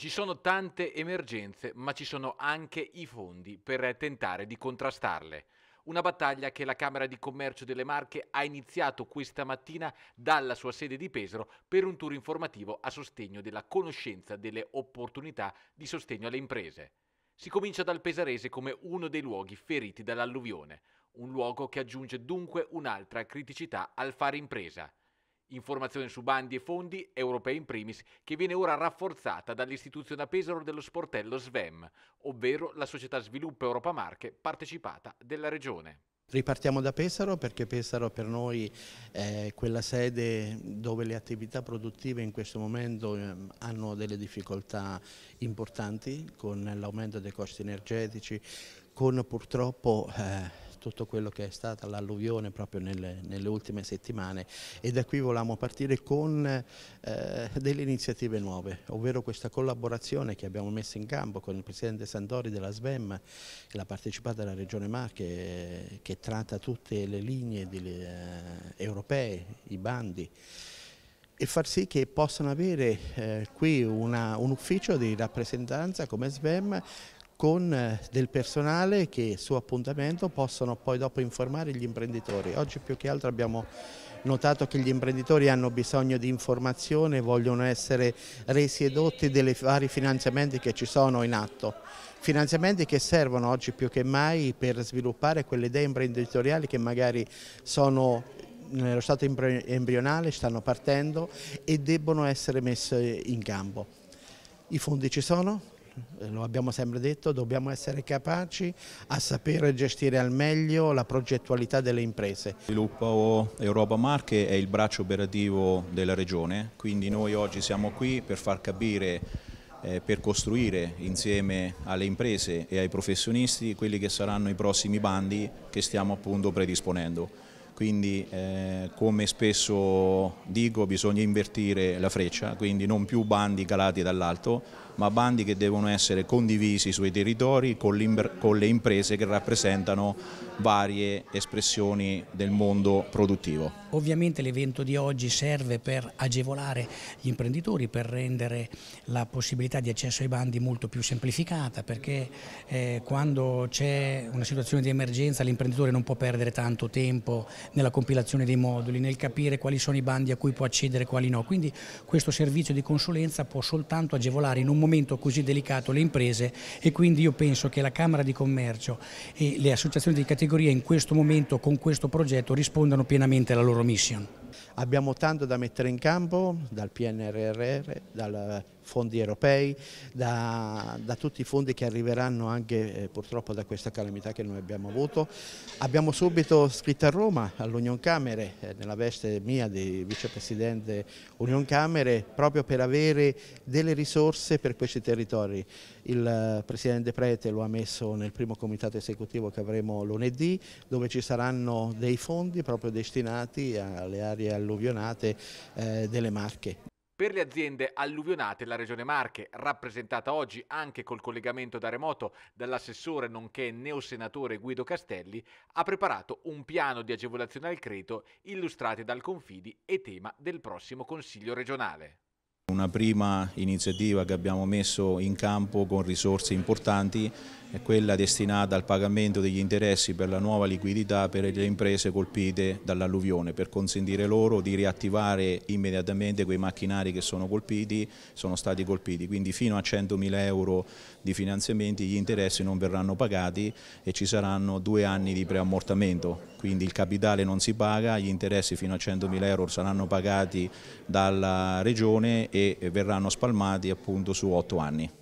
Ci sono tante emergenze, ma ci sono anche i fondi per tentare di contrastarle. Una battaglia che la Camera di Commercio delle Marche ha iniziato questa mattina dalla sua sede di Pesaro per un tour informativo a sostegno della conoscenza delle opportunità di sostegno alle imprese. Si comincia dal Pesarese come uno dei luoghi feriti dall'alluvione, un luogo che aggiunge dunque un'altra criticità al fare impresa. Informazione su bandi e fondi, europei in primis, che viene ora rafforzata dall'istituzione a Pesaro dello sportello SVEM, ovvero la società Sviluppo Europa Marche partecipata della Regione. Ripartiamo da Pesaro perché Pesaro per noi è quella sede dove le attività produttive in questo momento ehm, hanno delle difficoltà importanti con l'aumento dei costi energetici, con purtroppo... Eh, tutto quello che è stata l'alluvione proprio nelle, nelle, ultime settimane e da qui volevamo partire con eh, delle iniziative nuove, ovvero questa collaborazione che abbiamo messo in campo con il Presidente Sandori della SVEM e la partecipata della Regione Marche eh, che tratta tutte le linee delle, eh, europee, i bandi e far sì che possano avere eh, qui una, un ufficio di rappresentanza come SVEM con eh, del personale che su appuntamento possono poi dopo informare gli imprenditori. Oggi più che altro abbiamo notato che gli imprenditori hanno bisogno di informazione, vogliono essere resi edotti dei vari finanziamenti che ci sono in atto. Finanziamenti che servono oggi più che mai per sviluppare quelle idee imprenditoriali che magari sono nello stato embrionale, stanno partendo e debbono essere messe in campo. I fondi ci sono, eh, lo abbiamo sempre detto, dobbiamo essere capaci a sapere gestire al meglio la progettualità delle imprese. Sviluppo Europa Marche è il braccio operativo della regione, quindi noi oggi siamo qui per far capire, eh, per costruire insieme alle imprese e ai professionisti quelli che saranno i prossimi bandi che stiamo appunto predisponendo quindi eh, come spesso dico bisogna invertire la freccia, quindi non più bandi calati dall'alto, ma bandi che devono essere condivisi sui territori con, con le imprese che rappresentano varie espressioni del mondo produttivo. Ovviamente l'evento di oggi serve per agevolare gli imprenditori, per rendere la possibilità di accesso ai bandi molto più semplificata, perché eh, quando c'è una situazione di emergenza l'imprenditore non può perdere tanto tempo nella compilazione dei moduli, nel capire quali sono i bandi a cui può accedere e quali no. Quindi questo servizio di consulenza può soltanto agevolare in un momento così delicato le imprese e quindi io penso che la Camera di Commercio e le associazioni di categoria in questo momento con questo progetto rispondano pienamente alla loro mission. Abbiamo tanto da mettere in campo dal PNRR, dai eh, fondi europei, da, da, tutti i fondi che arriveranno anche eh, purtroppo da questa calamità che noi abbiamo avuto. Abbiamo subito scritto a Roma all'Union Camere, eh, nella veste mia di vicepresidente Union Camere, proprio per avere delle risorse per questi territori. Il eh, presidente Prete lo ha messo nel primo comitato esecutivo che avremo lunedì, dove ci saranno dei fondi proprio destinati alle aree aree alluvionate eh, delle Marche. Per le aziende alluvionate la Regione Marche, rappresentata oggi anche col collegamento da remoto dall'assessore nonché neosenatore Guido Castelli, ha preparato un piano di agevolazione al credito illustrati dal Confidi e tema del prossimo Consiglio regionale. Una prima iniziativa che abbiamo messo in campo con risorse importanti è quella destinata al pagamento degli interessi per la nuova liquidità per le imprese colpite dall'alluvione, per consentire loro di riattivare immediatamente quei macchinari che sono colpiti, sono stati colpiti, quindi fino a 100.000 euro di finanziamenti gli interessi non verranno pagati e ci saranno due anni di preammortamento, quindi il capitale non si paga, gli interessi fino a 100.000 euro saranno pagati dalla Regione e verranno spalmati appunto su otto anni.